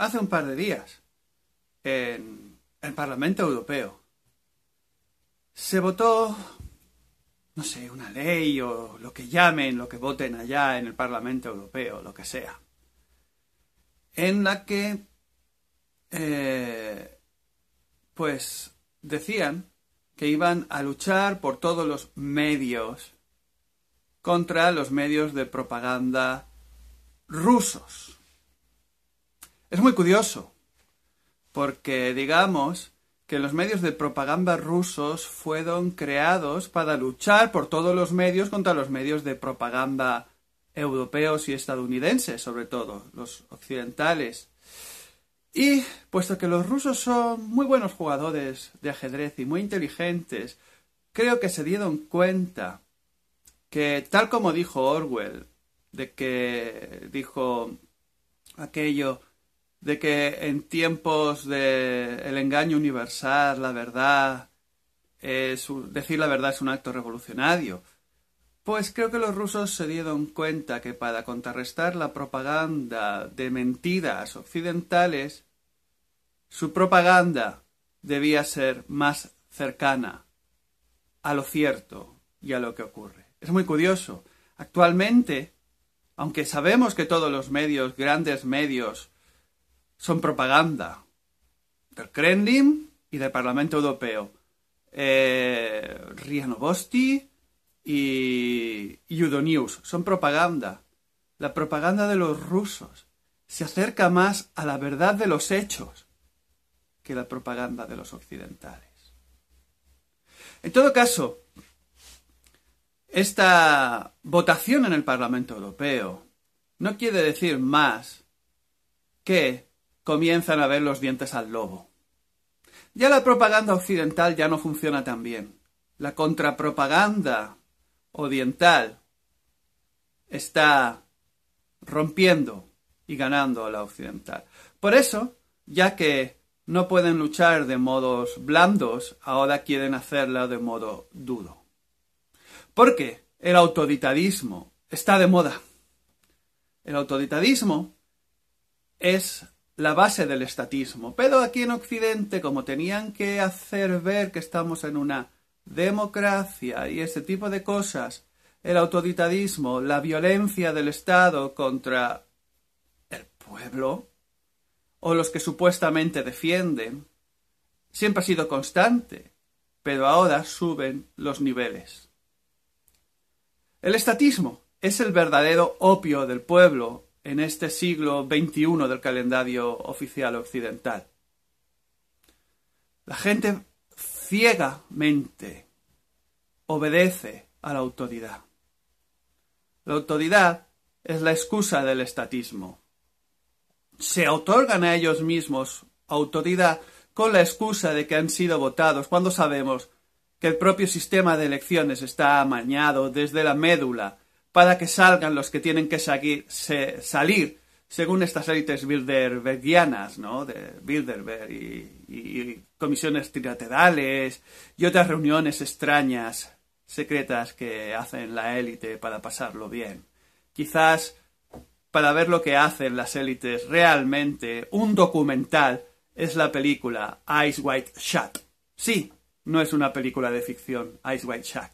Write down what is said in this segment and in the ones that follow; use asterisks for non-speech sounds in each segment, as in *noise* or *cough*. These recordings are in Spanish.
hace un par de días en el Parlamento Europeo. Se votó, no sé, una ley o lo que llamen, lo que voten allá en el Parlamento Europeo, lo que sea, en la que, eh, pues, decían que iban a luchar por todos los medios contra los medios de propaganda rusos. Es muy curioso, porque digamos que los medios de propaganda rusos fueron creados para luchar por todos los medios contra los medios de propaganda europeos y estadounidenses, sobre todo los occidentales. Y puesto que los rusos son muy buenos jugadores de ajedrez y muy inteligentes, creo que se dieron cuenta que, tal como dijo Orwell, de que dijo aquello de que en tiempos de el engaño universal, la verdad, es, decir la verdad es un acto revolucionario. Pues creo que los rusos se dieron cuenta que para contrarrestar la propaganda de mentiras occidentales, su propaganda debía ser más cercana a lo cierto y a lo que ocurre. Es muy curioso. Actualmente, aunque sabemos que todos los medios, grandes medios, son propaganda del Kremlin y del Parlamento Europeo. Eh, Rianovosti y, y son propaganda. La propaganda de los rusos se acerca más a la verdad de los hechos que la propaganda de los occidentales. En todo caso, esta votación en el Parlamento Europeo no quiere decir más que comienzan a ver los dientes al lobo. Ya la propaganda occidental ya no funciona tan bien. La contrapropaganda oriental está rompiendo y ganando a la occidental. Por eso, ya que no pueden luchar de modos blandos, ahora quieren hacerla de modo duro. Porque el autoritarismo está de moda. El autoritarismo es la base del estatismo. Pero aquí en Occidente, como tenían que hacer ver que estamos en una democracia y ese tipo de cosas, el autoritarismo, la violencia del Estado contra el pueblo, o los que supuestamente defienden, siempre ha sido constante, pero ahora suben los niveles. El estatismo es el verdadero opio del pueblo en este siglo XXI del calendario oficial occidental. La gente ciegamente obedece a la autoridad. La autoridad es la excusa del estatismo. Se otorgan a ellos mismos autoridad con la excusa de que han sido votados cuando sabemos que el propio sistema de elecciones está amañado desde la médula para que salgan los que tienen que salir, salir según estas élites bilderbergianas, ¿no? De Bilderberg y, comisiones trilaterales y otras reuniones extrañas, secretas que hacen la élite para pasarlo bien. Quizás para ver lo que hacen las élites realmente, un documental es la película Ice White Shut. Sí, no es una película de ficción, Ice White Shut.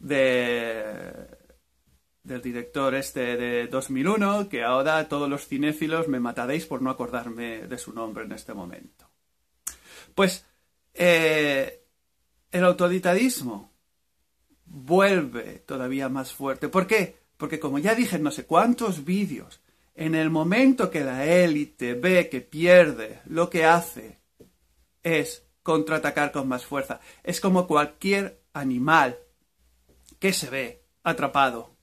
De del director este de 2001, que ahora todos los cinéfilos me mataréis por no acordarme de su nombre en este momento. Pues eh, el autoritarismo vuelve todavía más fuerte. ¿Por qué? Porque como ya dije en no sé cuántos vídeos, en el momento que la élite ve que pierde, lo que hace es contraatacar con más fuerza. Es como cualquier animal que se ve atrapado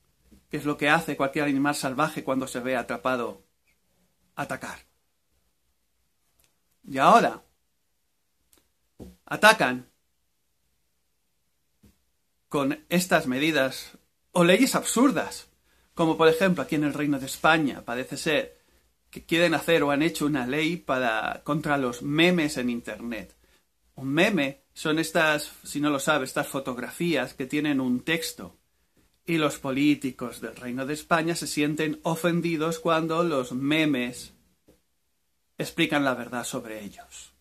que es lo que hace cualquier animal salvaje cuando se ve atrapado, atacar. Y ahora, atacan con estas medidas o leyes absurdas, como por ejemplo aquí en el Reino de España parece ser que quieren hacer o han hecho una ley para contra los memes en internet. Un meme son estas, si no lo sabe, estas fotografías que tienen un texto y los políticos del Reino de España se sienten ofendidos cuando los memes explican la verdad sobre ellos.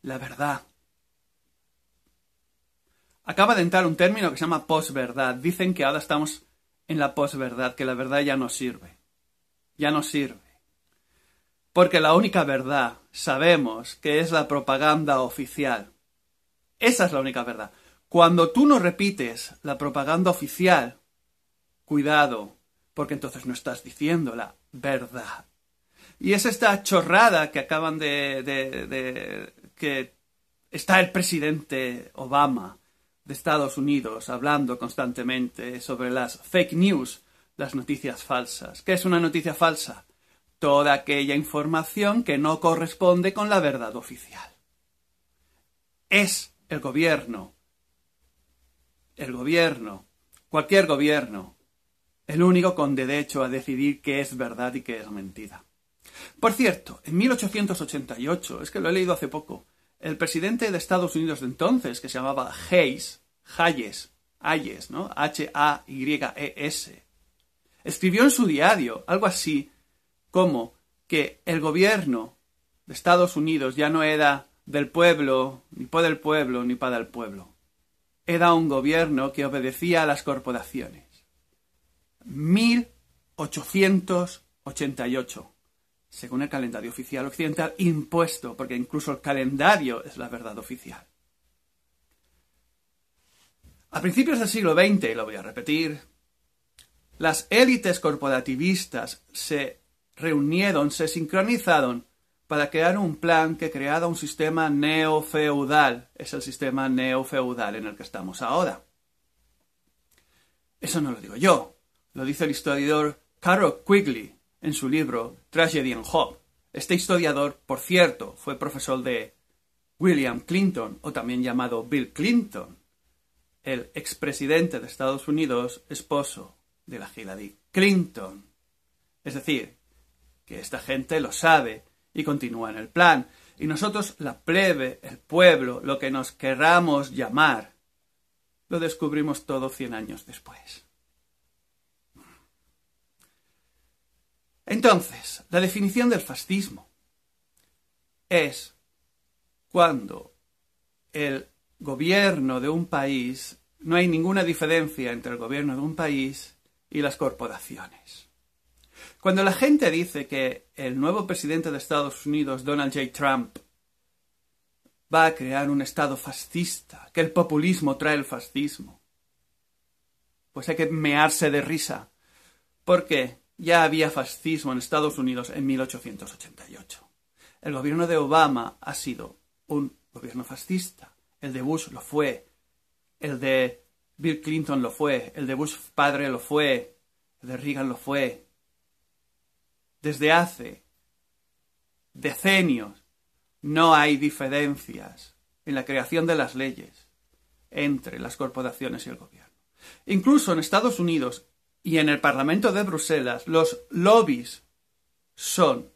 La verdad. Acaba de entrar un término que se llama posverdad. Dicen que ahora estamos en la posverdad, que la verdad ya no sirve. Ya no sirve. Porque la única verdad, sabemos, que es la propaganda oficial. Esa es la única verdad. Cuando tú no repites la propaganda oficial, cuidado, porque entonces no estás diciendo la verdad. Y es esta chorrada que acaban de, que está el presidente Obama de Estados Unidos hablando constantemente sobre las fake news, las noticias falsas. ¿Qué es una noticia falsa? Toda aquella información que no corresponde con la verdad oficial. Es el gobierno el gobierno, cualquier gobierno, el único con derecho a decidir qué es verdad y qué es mentira. Por cierto, en 1888, es que lo he leído hace poco, el presidente de Estados Unidos de entonces, que se llamaba Hayes, Hayes, Hayes, ¿no? H-A-Y-E-S, escribió en su diario algo así como que el gobierno de Estados Unidos ya no era del pueblo, ni por el pueblo, ni para el pueblo, era un gobierno que obedecía a las corporaciones. 1888, según el calendario oficial occidental, impuesto, porque incluso el calendario es la verdad oficial. A principios del siglo XX, y lo voy a repetir, las élites corporativistas se reunieron, se sincronizaron para crear un plan que creara un sistema neofeudal. Es el sistema neofeudal en el que estamos ahora. Eso no lo digo yo, lo dice el historiador Carol Quigley en su libro Tragedy and Hope. Este historiador, por cierto, fue profesor de William Clinton, o también llamado Bill Clinton, el expresidente de Estados Unidos, esposo de la Hillary Clinton. Es decir, que esta gente lo sabe y continúa en el plan. Y nosotros, la plebe, el pueblo, lo que nos queramos llamar, lo descubrimos todo cien años después. Entonces, la definición del fascismo es cuando el gobierno de un país, no hay ninguna diferencia entre el gobierno de un país y las corporaciones. Cuando la gente dice que el nuevo presidente de Estados Unidos, Donald J. Trump, va a crear un Estado fascista, que el populismo trae el fascismo, pues hay que mearse de risa, porque ya había fascismo en Estados Unidos en 1888. El gobierno de Obama ha sido un gobierno fascista. El de Bush lo fue. El de Bill Clinton lo fue. El de Bush padre lo fue. El de Reagan lo fue desde hace decenios no hay diferencias en la creación de las leyes entre las corporaciones y el gobierno. Incluso en Estados Unidos y en el Parlamento de Bruselas, los lobbies son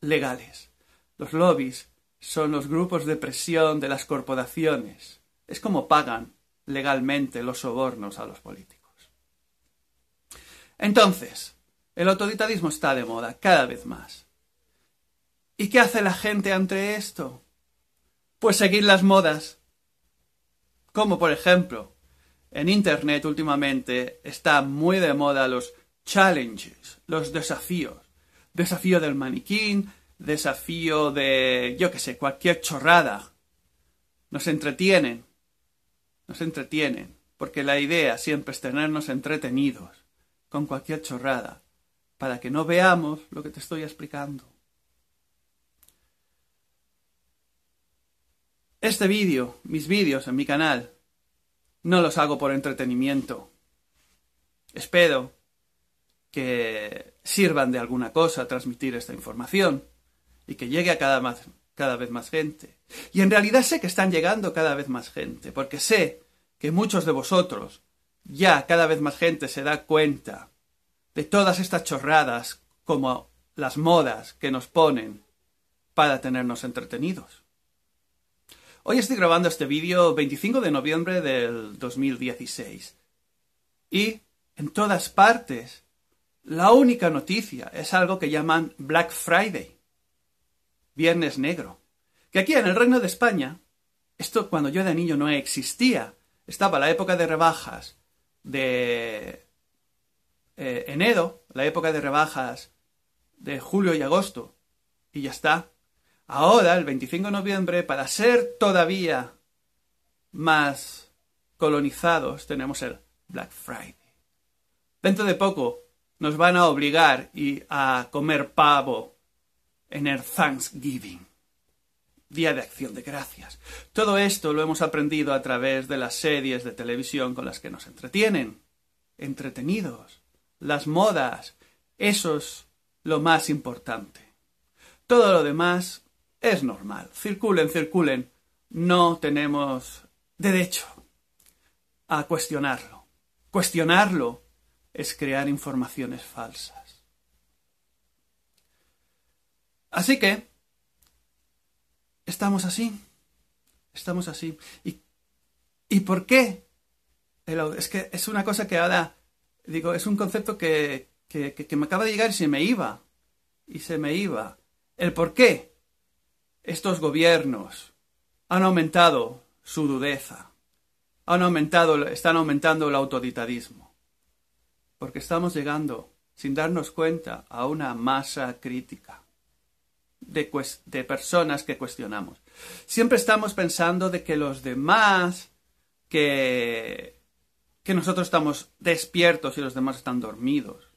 legales. Los lobbies son los grupos de presión de las corporaciones. Es como pagan legalmente los sobornos a los políticos. Entonces, el autoritarismo está de moda cada vez más. ¿Y qué hace la gente ante esto? Pues seguir las modas. Como por ejemplo, en Internet últimamente está muy de moda los challenges, los desafíos. Desafío del maniquín, desafío de, yo qué sé, cualquier chorrada. Nos entretienen. Nos entretienen. Porque la idea siempre es tenernos entretenidos con cualquier chorrada para que no veamos lo que te estoy explicando. Este vídeo, mis vídeos en mi canal, no los hago por entretenimiento. Espero que sirvan de alguna cosa transmitir esta información y que llegue a cada, cada vez más gente. Y en realidad sé que están llegando cada vez más gente, porque sé que muchos de vosotros ya cada vez más gente se da cuenta de todas estas chorradas como las modas que nos ponen para tenernos entretenidos. Hoy estoy grabando este vídeo 25 de noviembre del 2016 y en todas partes la única noticia es algo que llaman Black Friday, Viernes Negro, que aquí en el Reino de España, esto cuando yo era niño no existía, estaba la época de rebajas, de eh, enero, la época de rebajas de julio y agosto, y ya está. Ahora, el 25 de noviembre, para ser todavía más colonizados, tenemos el Black Friday. Dentro de poco nos van a obligar y a comer pavo en el Thanksgiving. Día de Acción de Gracias. Todo esto lo hemos aprendido a través de las series de televisión con las que nos entretienen. Entretenidos las modas, eso es lo más importante. Todo lo demás es normal. Circulen, circulen. No tenemos derecho a cuestionarlo. Cuestionarlo es crear informaciones falsas. Así que, estamos así. Estamos así. ¿Y, por qué? Es que es una cosa que ahora digo, es un concepto que, que, me acaba de llegar y se me iba. Y se me iba. El por qué estos gobiernos han aumentado su dudeza? han aumentado, están aumentando el autoritarismo, porque estamos llegando, sin darnos cuenta, a una masa crítica de, de personas que cuestionamos. Siempre estamos pensando de que los demás, que que nosotros estamos despiertos y los demás están dormidos.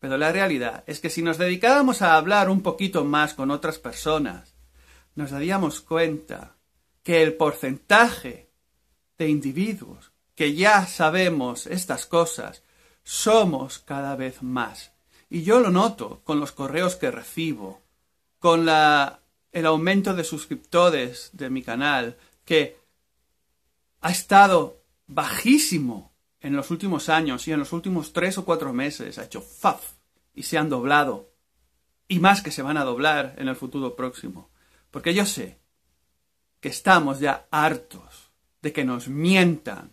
Pero la realidad es que si nos dedicáramos a hablar un poquito más con otras personas, nos daríamos cuenta que el porcentaje de individuos que ya sabemos estas cosas somos cada vez más. Y yo lo noto con los correos que recibo, con la, el aumento de suscriptores de mi canal, que ha estado bajísimo en los últimos años y en los últimos tres o cuatro meses ha hecho faf y se han doblado. Y más que se van a doblar en el futuro próximo. Porque yo sé que estamos ya hartos de que nos mientan,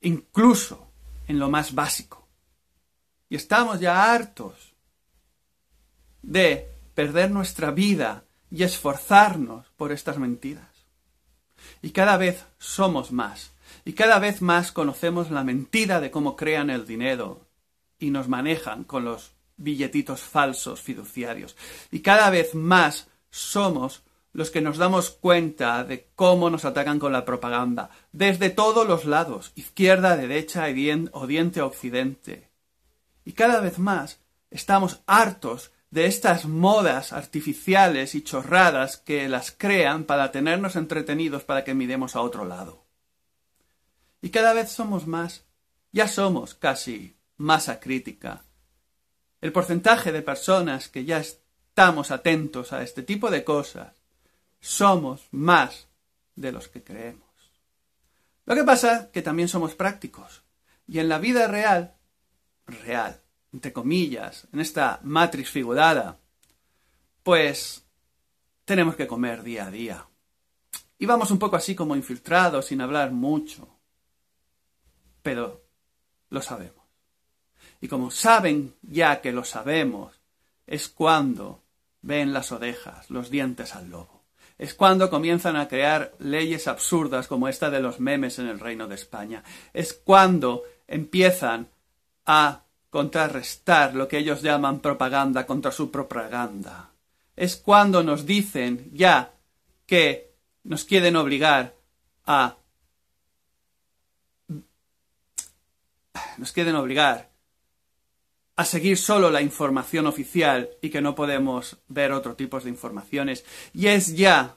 incluso en lo más básico. Y estamos ya hartos de perder nuestra vida y esforzarnos por estas mentiras. Y cada vez somos más y cada vez más conocemos la mentira de cómo crean el dinero y nos manejan con los billetitos falsos fiduciarios. Y cada vez más somos los que nos damos cuenta de cómo nos atacan con la propaganda, desde todos los lados, izquierda, derecha, diente occidente. Y cada vez más estamos hartos de estas modas artificiales y chorradas que las crean para tenernos entretenidos para que miremos a otro lado. Y cada vez somos más. Ya somos casi masa crítica. El porcentaje de personas que ya estamos atentos a este tipo de cosas somos más de los que creemos. Lo que pasa es que también somos prácticos. Y en la vida real, real, entre comillas, en esta matriz figurada, pues tenemos que comer día a día. Y vamos un poco así como infiltrados, sin hablar mucho pero lo sabemos. Y como saben ya que lo sabemos, es cuando ven las orejas, los dientes al lobo. Es cuando comienzan a crear leyes absurdas como esta de los memes en el Reino de España. Es cuando empiezan a contrarrestar lo que ellos llaman propaganda contra su propaganda. Es cuando nos dicen ya que nos quieren obligar a nos quieren obligar a seguir solo la información oficial y que no podemos ver otro tipo de informaciones. Y es ya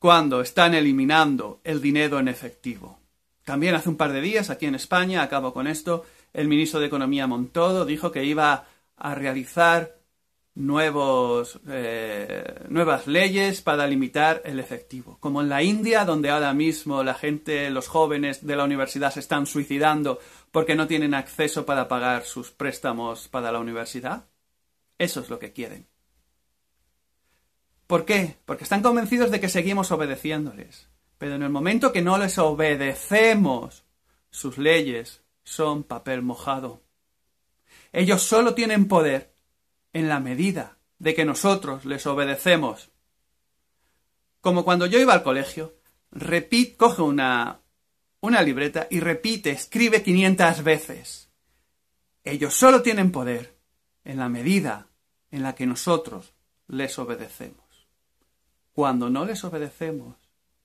cuando están eliminando el dinero en efectivo. También hace un par de días, aquí en España, acabo con esto, el ministro de Economía Montodo dijo que iba a realizar nuevos, eh, nuevas leyes para limitar el efectivo. Como en la India, donde ahora mismo la gente, los jóvenes de la universidad se están suicidando porque no tienen acceso para pagar sus préstamos para la universidad. Eso es lo que quieren. ¿Por qué? Porque están convencidos de que seguimos obedeciéndoles. Pero en el momento que no les obedecemos, sus leyes son papel mojado. Ellos solo tienen poder en la medida de que nosotros les obedecemos. Como cuando yo iba al colegio, repite, coge una, una libreta y repite, escribe 500 veces. Ellos solo tienen poder en la medida en la que nosotros les obedecemos. Cuando no les obedecemos,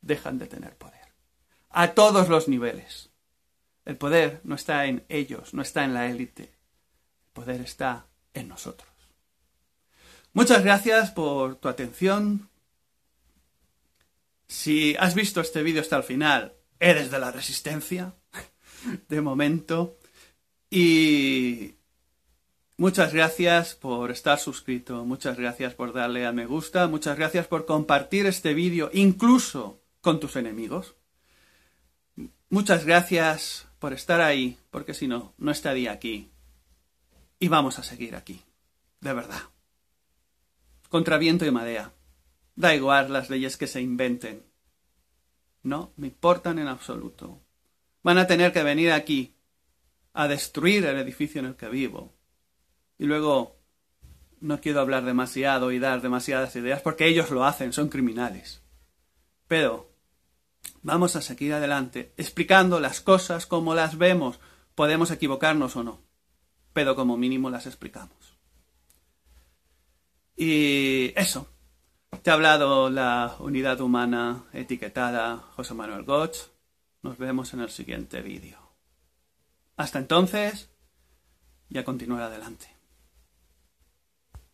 dejan de tener poder. A todos los niveles. El poder no está en ellos, no está en la élite. El poder está en nosotros. Muchas gracias por tu atención. Si has visto este vídeo hasta el final, eres de la resistencia, *laughs* de momento. Y muchas gracias por estar suscrito, muchas gracias por darle a me gusta, muchas gracias por compartir este vídeo, incluso con tus enemigos. Muchas gracias por estar ahí, porque si no, no estaría aquí. Y vamos a seguir aquí, de verdad contra viento y madea. Da igual las leyes que se inventen. No me importan en absoluto. Van a tener que venir aquí a destruir el edificio en el que vivo. Y luego no quiero hablar demasiado y dar demasiadas ideas porque ellos lo hacen, son criminales. Pero vamos a seguir adelante explicando las cosas como las vemos. Podemos equivocarnos o no, pero como mínimo las explicamos. Y eso. Te ha hablado la unidad humana etiquetada José Manuel Gotch. Nos vemos en el siguiente vídeo. Hasta entonces, ya continuar adelante.